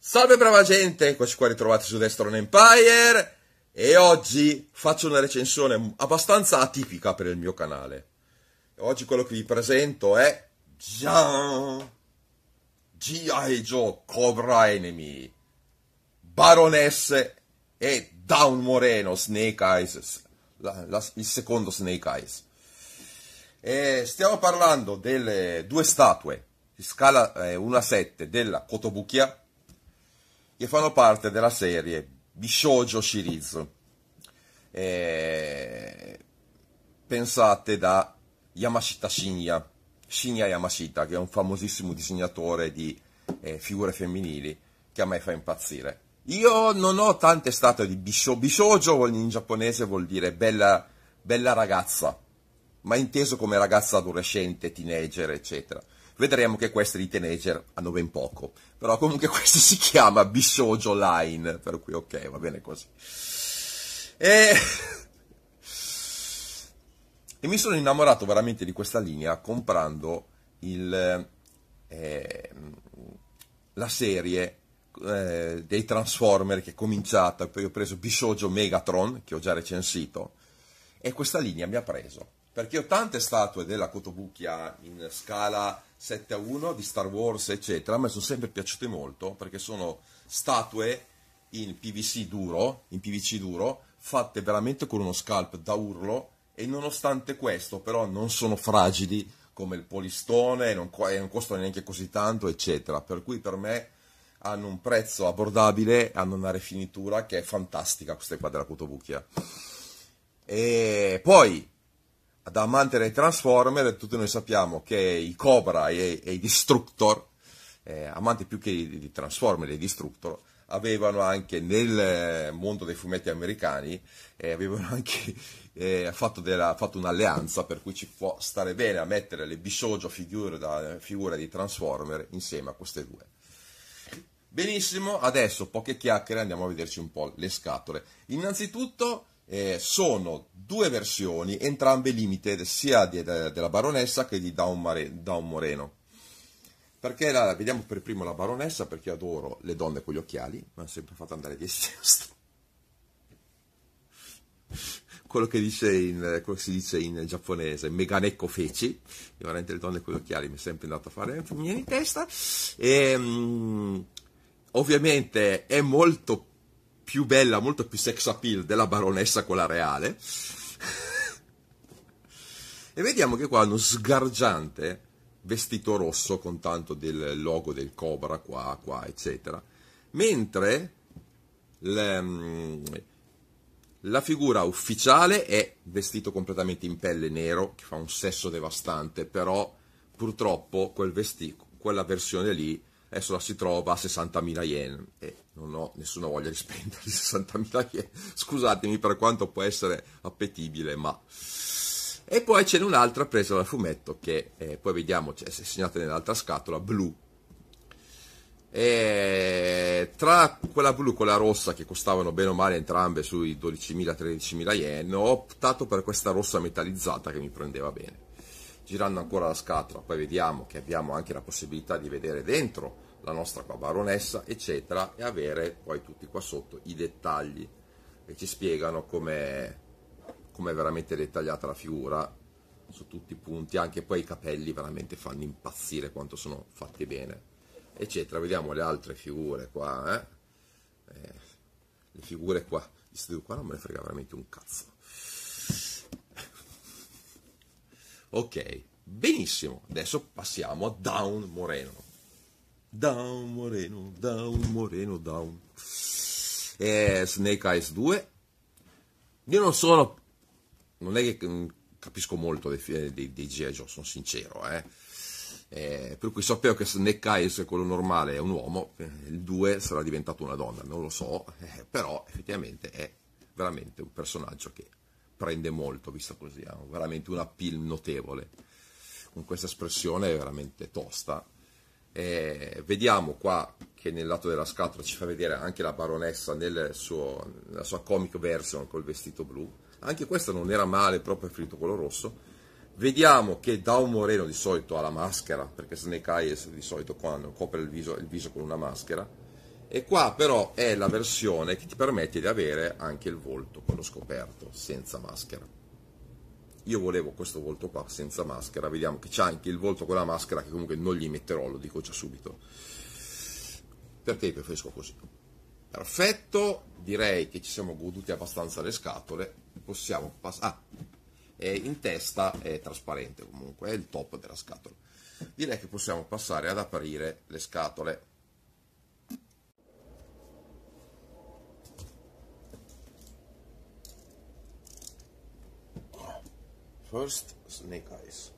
Salve brava gente, eccoci qua ritrovati su Destron Empire e oggi faccio una recensione abbastanza atipica per il mio canale. Oggi quello che vi presento è G.I. Joe Cobra Enemy, Baronesse e Down Moreno Snake Eyes, la, la, il secondo Snake Eyes. E stiamo parlando delle due statue di scala eh, 1 a 7 della Kotobukiya che fanno parte della serie Bishoujo Shirizu, eh, pensate da Yamashita Shinya, Shinya Yamashita, che è un famosissimo disegnatore di eh, figure femminili che a me fa impazzire. Io non ho tante statue di Bisho. Bishojo in giapponese vuol dire bella, bella ragazza, ma inteso come ragazza adolescente, teenager, eccetera. Vedremo che queste di teenager hanno ben poco. Però comunque questo si chiama Bishojo Line, per cui ok, va bene così. E... e mi sono innamorato veramente di questa linea comprando il, eh, la serie eh, dei Transformer che è cominciata, poi ho preso Bishojo Megatron, che ho già recensito, e questa linea mi ha preso. Perché ho tante statue della Kotobukiya in scala 7 a 1 di Star Wars, eccetera, mi sono sempre piaciute molto perché sono statue in PVC duro, in PVC duro fatte veramente con uno scalp da urlo e nonostante questo però non sono fragili come il polistone, non, non costano neanche così tanto, eccetera. Per cui per me hanno un prezzo abbordabile, hanno una rifinitura che è fantastica queste qua della Cotobuchia. E poi ad Amante dei Transformer, tutti noi sappiamo che i Cobra e, e i Destructor, eh, amanti più che di, Transformer e di Destructor, avevano anche nel eh, mondo dei fumetti americani eh, avevano anche eh, fatto, della, fatto, un'alleanza per cui ci può stare bene a mettere le bisogio figure, da, figure di Transformer insieme a queste due. Benissimo, adesso poche chiacchiere andiamo a vederci un po' le scatole. Innanzitutto eh, sono due versioni, entrambe limited, sia di, de, della baronessa che di Down, Mare, Down Moreno. Perché la, vediamo per primo la baronessa, perché adoro le donne con gli occhiali, mi hanno sempre fatto andare di destra. Quello che, in, quello si dice in giapponese, meganecco feci, veramente le donne con gli occhiali mi è sempre andato a fare un eh, in testa, e, um, ovviamente è molto più bella, molto più sex appeal della baronessa quella reale. e vediamo che qua hanno sgargiante vestito rosso con tanto del logo del cobra qua, qua, eccetera. Mentre le, mm, la figura ufficiale è vestito completamente in pelle nero, che fa un sesso devastante, però purtroppo quel vesti- quella versione lì adesso eh, la si trova a 60.000 yen e eh, non ho nessuna voglia di spendere 60.000 yen, scusatemi per quanto può essere appetibile, ma... E poi c'è un'altra presa dal fumetto che eh, poi vediamo, cioè, è segnata nell'altra scatola, blu. E tra quella blu e quella rossa che costavano bene o male entrambe sui 12.000-13.000 yen, ho optato per questa rossa metallizzata che mi prendeva bene girando ancora la scatola, poi vediamo che abbiamo anche la possibilità di vedere dentro la nostra qua baronessa, eccetera, e avere poi tutti qua sotto i dettagli che ci spiegano come è veramente dettagliata la figura su tutti i punti, anche poi i capelli veramente fanno impazzire quanto sono fatti bene, eccetera. Vediamo le altre figure qua, eh? Eh, le figure qua, di studio qua non me ne frega veramente un cazzo Ok, benissimo, adesso passiamo a Down Moreno. Down Moreno, Down Moreno, Down. E eh, Snake Eyes 2. Io non sono... Non è che mm, capisco molto dei, eh, dei, dei G.I. Joe, sono sincero, eh. Eh, per cui sapevo che Snake Eyes, quello normale, è un uomo, eh, il 2 sarà diventato una donna, non lo so, eh, però effettivamente è veramente un personaggio che prende molto visto così, ha veramente un appeal notevole, con questa espressione veramente tosta. E vediamo qua che nel lato della scatola ci fa vedere anche la baronessa nel suo, nella sua comic version col vestito blu, anche questa non era male, proprio fritto quello rosso. Vediamo che Dao Moreno di solito ha la maschera, perché Snake Eyes di solito quando copre il viso, il viso con una maschera, e qua però è la versione che ti permette di avere anche il volto, quello scoperto, senza maschera. Io volevo questo volto qua senza maschera, vediamo che c'è anche il volto con la maschera che comunque non gli metterò, lo dico già subito. Perché preferisco così. Perfetto, direi che ci siamo goduti abbastanza le scatole, possiamo passare... Ah, è in testa è trasparente comunque, è il top della scatola. Direi che possiamo passare ad aprire le scatole. First, snake eyes.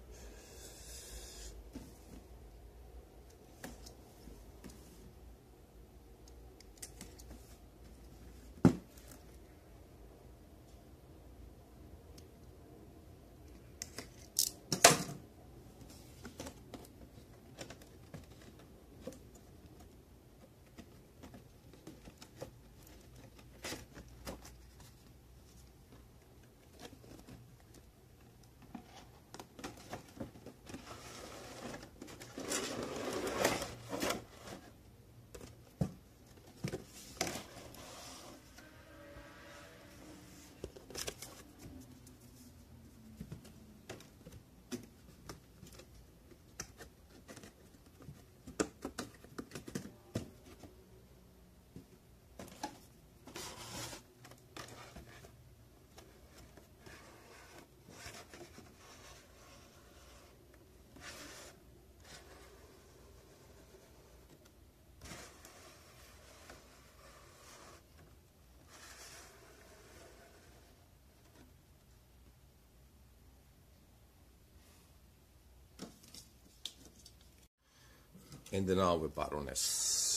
and then our Baroness.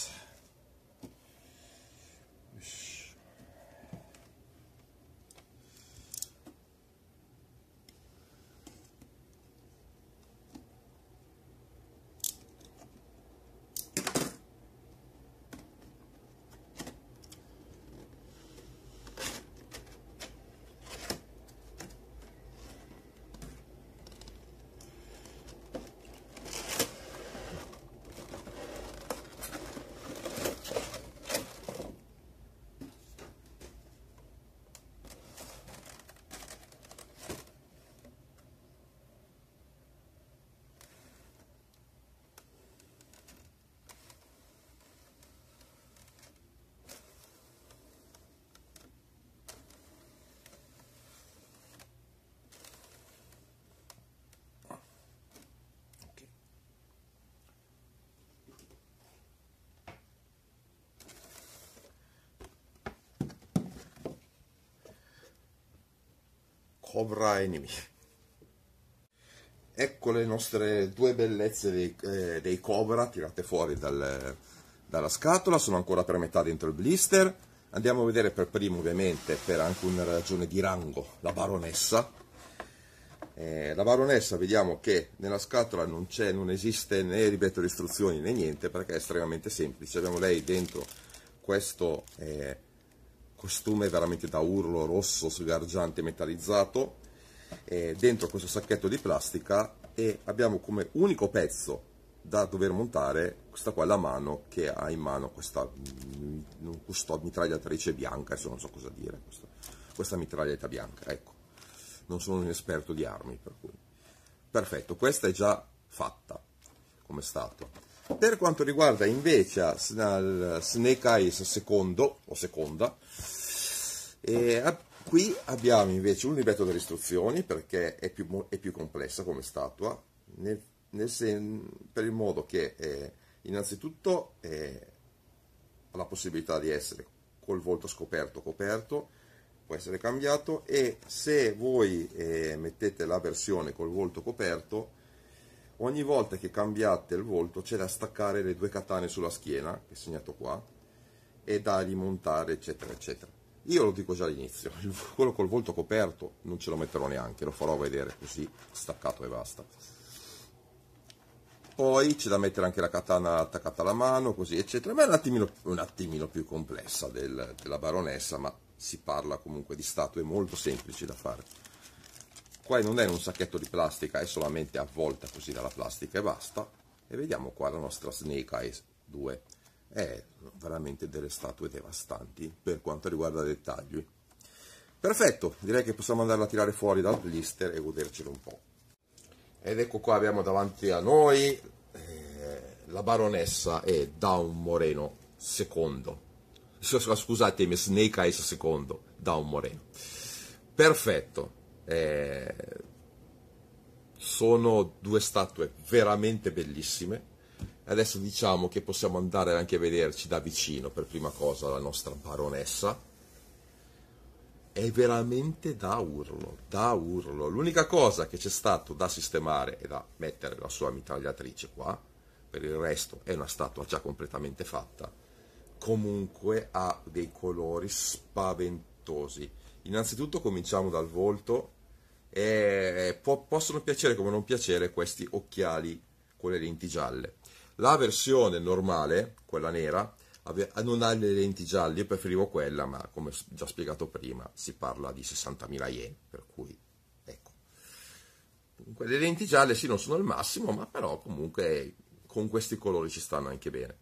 Cobra Enemy. Ecco le nostre due bellezze dei, eh, dei Cobra tirate fuori dal, dalla scatola, sono ancora per metà dentro il blister. Andiamo a vedere per primo ovviamente, per anche una ragione di rango, la baronessa. Eh, la baronessa vediamo che nella scatola non, non esiste né ripeto le istruzioni né niente perché è estremamente semplice. Abbiamo lei dentro questo... Eh, costume veramente da urlo rosso sgargiante metallizzato eh, dentro questo sacchetto di plastica e abbiamo come unico pezzo da dover montare questa qua la mano che ha in mano questa, questa mm, mitragliatrice bianca adesso non so cosa dire questa, questa mitraglietta bianca ecco non sono un esperto di armi per cui perfetto questa è già fatta come stato per quanto riguarda invece Snake Eyes secondo o seconda, eh, qui abbiamo invece un libretto delle istruzioni perché è più, è più complessa come statua, nel, nel sen, per il modo che eh, innanzitutto eh, ha la possibilità di essere col volto scoperto coperto, può essere cambiato e se voi eh, mettete la versione col volto coperto ogni volta che cambiate il volto c'è da staccare le due katane sulla schiena, che è segnato qua, e da rimontare, eccetera, eccetera. Io lo dico già all'inizio, quello col volto coperto non ce lo metterò neanche, lo farò vedere così, staccato e basta. Poi c'è da mettere anche la katana attaccata alla mano, così, eccetera. Ma è un attimino, un attimino più complessa del, della baronessa, ma si parla comunque di statue molto semplici da fare qua non è un sacchetto di plastica è solamente avvolta così dalla plastica e basta e vediamo qua la nostra Snake Eyes 2 è veramente delle statue devastanti per quanto riguarda dettagli perfetto direi che possiamo andarla a tirare fuori dal blister e godercelo un po' ed ecco qua abbiamo davanti a noi eh, la baronessa è Down Moreno secondo scusatemi Snake Eyes secondo Down Moreno perfetto eh, sono due statue veramente bellissime. Adesso diciamo che possiamo andare anche a vederci da vicino per prima cosa la nostra baronessa. È veramente da urlo, da urlo. L'unica cosa che c'è stato da sistemare è da mettere la sua mitragliatrice qua, per il resto è una statua già completamente fatta, comunque ha dei colori spaventosi. Innanzitutto cominciamo dal volto e po- possono piacere come non piacere questi occhiali con le lenti gialle. La versione normale, quella nera, ave- non ha le lenti gialle, io preferivo quella, ma come già spiegato prima si parla di 60.000 yen, per cui ecco. Quelle lenti gialle sì non sono il massimo, ma però comunque con questi colori ci stanno anche bene.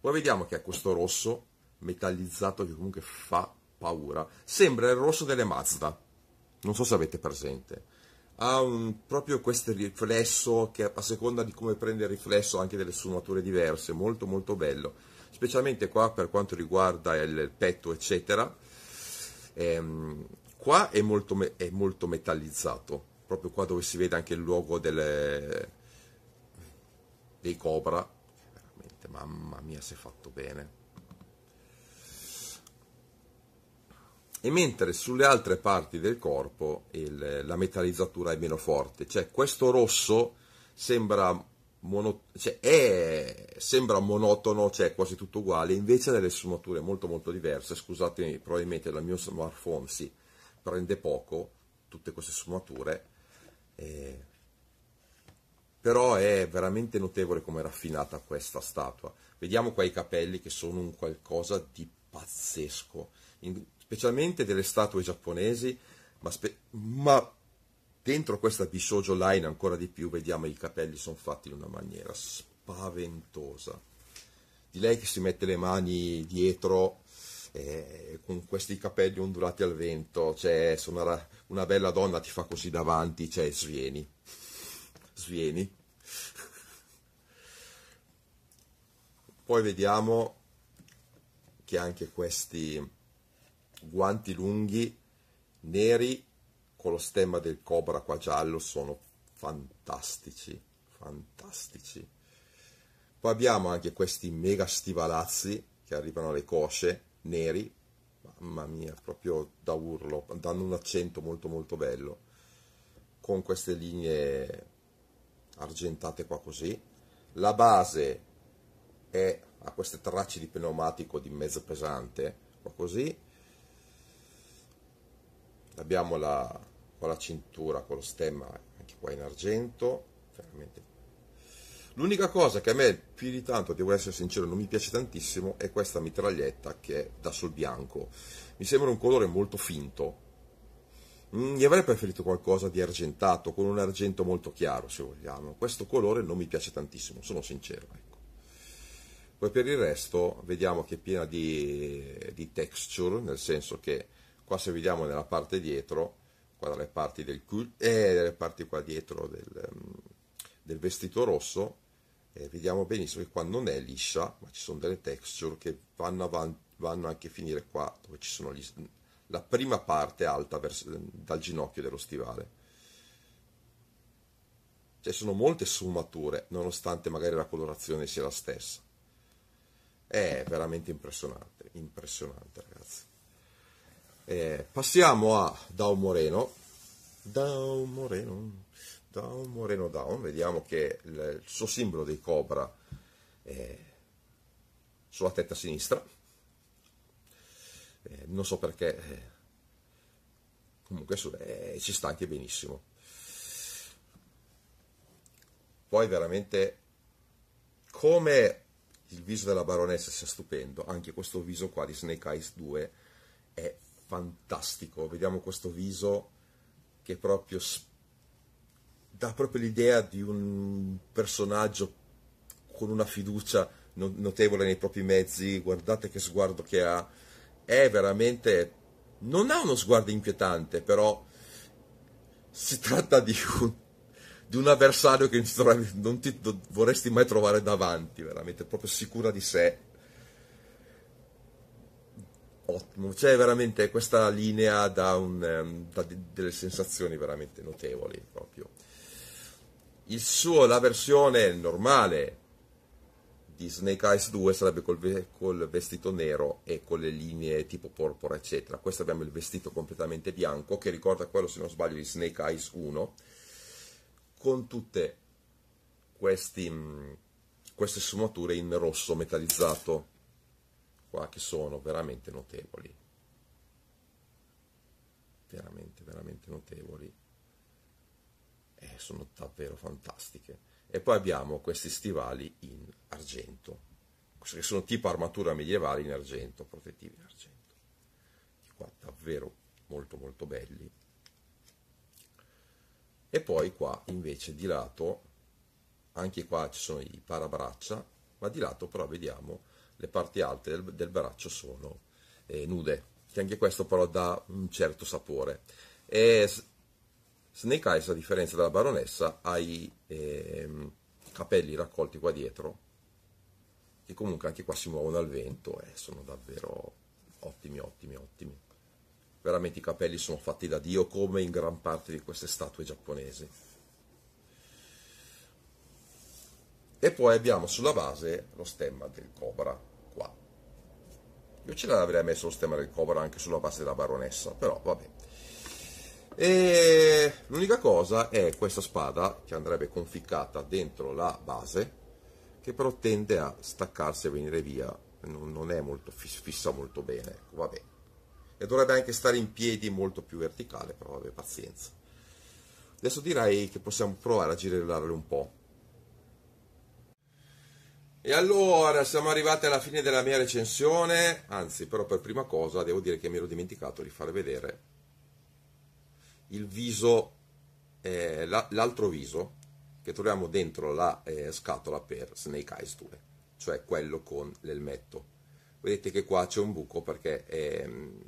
Poi vediamo che ha questo rosso metallizzato che comunque fa paura. Sembra il rosso delle Mazda, non so se avete presente, ha un, proprio questo riflesso che a seconda di come prende il riflesso ha anche delle sfumature diverse, molto molto bello, specialmente qua per quanto riguarda il petto eccetera, ehm, qua è molto, è molto metallizzato, proprio qua dove si vede anche il luogo delle, dei cobra, veramente mamma mia si è fatto bene e mentre sulle altre parti del corpo il, la metallizzatura è meno forte. Cioè questo rosso sembra, mono, cioè è, sembra monotono, cioè quasi tutto uguale, invece ha delle sfumature molto molto diverse. Scusatemi, probabilmente dal mio smartphone si prende poco, tutte queste sfumature. Eh, però è veramente notevole come è raffinata questa statua. Vediamo qua i capelli che sono un qualcosa di pazzesco specialmente delle statue giapponesi, ma, spe- ma dentro questa Bishojo Line ancora di più vediamo i capelli sono fatti in una maniera spaventosa. Di lei che si mette le mani dietro eh, con questi capelli ondulati al vento, cioè se una, una bella donna ti fa così davanti, cioè svieni, svieni. Poi vediamo che anche questi guanti lunghi, neri, con lo stemma del cobra qua giallo, sono fantastici, fantastici. Poi abbiamo anche questi mega stivalazzi che arrivano alle cosce, neri, mamma mia, proprio da urlo, danno un accento molto molto bello, con queste linee argentate qua così. La base è a queste tracce di pneumatico di mezzo pesante, qua così, abbiamo la, con la cintura con lo stemma anche qua in argento veramente l'unica cosa che a me più di tanto devo essere sincero non mi piace tantissimo è questa mitraglietta che è da sul bianco mi sembra un colore molto finto mi mm, avrei preferito qualcosa di argentato con un argento molto chiaro se vogliamo questo colore non mi piace tantissimo sono sincero ecco. poi per il resto vediamo che è piena di, di texture nel senso che qua se vediamo nella parte dietro qua dalle parti del cul e eh, dalle parti qua dietro del, mm, del vestito rosso eh, vediamo benissimo che qua non è liscia ma ci sono delle texture che vanno avanti vanno anche a finire qua dove ci sono gli, la prima parte alta verso, dal ginocchio dello stivale ci cioè, sono molte sfumature nonostante magari la colorazione sia la stessa è veramente impressionante impressionante ragazzi eh, passiamo a Down Moreno. Down Moreno, Down Moreno Down. Vediamo che il, suo simbolo dei Cobra è sulla testa sinistra. Eh, non so perché, eh, comunque eh, ci sta anche benissimo. Poi veramente come il viso della baronessa sia stupendo, anche questo viso qua di Snake Eyes 2 fantastico, vediamo questo viso che proprio dà proprio l'idea di un personaggio con una fiducia notevole nei propri mezzi, guardate che sguardo che ha, è veramente, non ha uno sguardo inquietante, però si tratta di un, di un avversario che non ti vorresti mai trovare davanti, veramente, proprio sicura di sé ottimo, c'è veramente questa linea dà, un, ehm, da delle sensazioni veramente notevoli proprio. Il suo, la versione normale di Snake Eyes 2 sarebbe col, col vestito nero e con le linee tipo porpora eccetera, questo abbiamo il vestito completamente bianco che ricorda quello se non sbaglio di Snake Eyes 1 con tutte questi, queste sfumature in rosso metallizzato qua che sono veramente notevoli. Veramente, veramente notevoli. Eh, sono davvero fantastiche. E poi abbiamo questi stivali in argento, che sono tipo armatura medievale in argento, protettivi in argento. Qua davvero molto molto belli. E poi qua invece di lato, anche qua ci sono i parabraccia, ma di lato però vediamo le parti alte del, del braccio sono eh, nude, che anche questo però dà un certo sapore. E Snake Eyes, a differenza della baronessa, ha i eh, capelli raccolti qua dietro, che comunque anche qua si muovono al vento e eh, sono davvero ottimi, ottimi, ottimi. Veramente i capelli sono fatti da Dio come in gran parte di queste statue giapponesi. e poi abbiamo sulla base lo stemma del cobra qua io ce l'avrei messo lo stemma del cobra anche sulla base della baronessa però vabbè e l'unica cosa è questa spada che andrebbe conficcata dentro la base che però tende a staccarsi e venire via non, è molto fissa molto bene ecco, vabbè e dovrebbe anche stare in piedi molto più verticale però vabbè pazienza adesso direi che possiamo provare a girellarle un po' E allora siamo arrivati alla fine della mia recensione, anzi però per prima cosa devo dire che mi ero dimenticato di far vedere il viso, eh, la, l'altro viso che troviamo dentro la eh, scatola per Snake Eyes 2, cioè quello con l'elmetto. Vedete che qua c'è un buco perché ehm,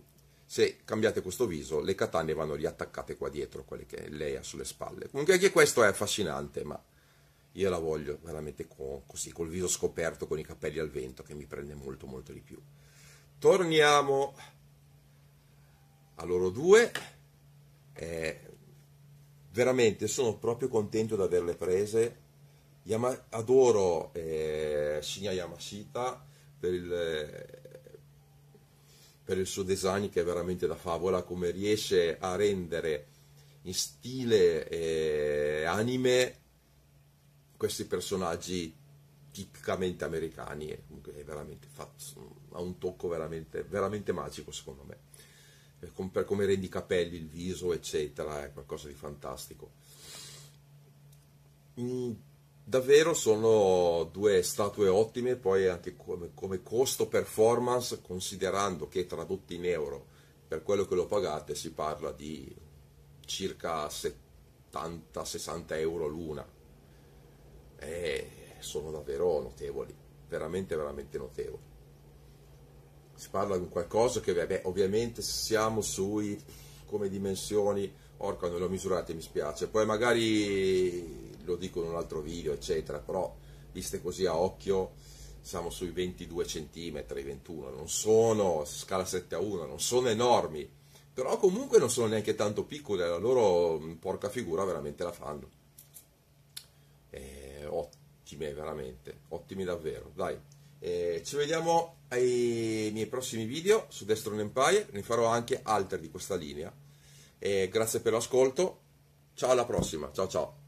se cambiate questo viso le catane vanno riattaccate qua dietro, quelle che lei ha sulle spalle. Comunque anche questo è affascinante, ma io la voglio veramente con, così, col viso scoperto, con i capelli al vento, che mi prende molto molto di più. Torniamo a loro due. Eh, veramente sono proprio contento di averle prese. Yama, adoro eh, Shinya Yamashita per il, per il suo design che è veramente da favola, come riesce a rendere in stile eh, anime questi personaggi tipicamente americani eh, e è veramente fatto, ha un tocco veramente, veramente magico secondo me Com per come rendi i capelli, il viso eccetera è qualcosa di fantastico mm, davvero sono due statue ottime poi anche come, come costo performance considerando che tradotti in euro per quello che lo pagate si parla di circa 70-60 euro l'una eh, sono davvero notevoli, veramente, veramente notevoli. Si parla di un qualcosa che, beh, ovviamente, siamo sui come dimensioni, orca non le ho misurate, mi spiace, poi magari lo dico in un altro video, eccetera, però viste così a occhio siamo sui 22 cm, 21, non sono scala 7 a 1, non sono enormi, però comunque non sono neanche tanto piccole, la loro mm, porca figura veramente la fanno ottime, veramente, ottimi davvero. Dai, eh, ci vediamo ai miei prossimi video su Destron Empire, ne farò anche altri di questa linea. Eh, grazie per l'ascolto, ciao alla prossima, ciao ciao.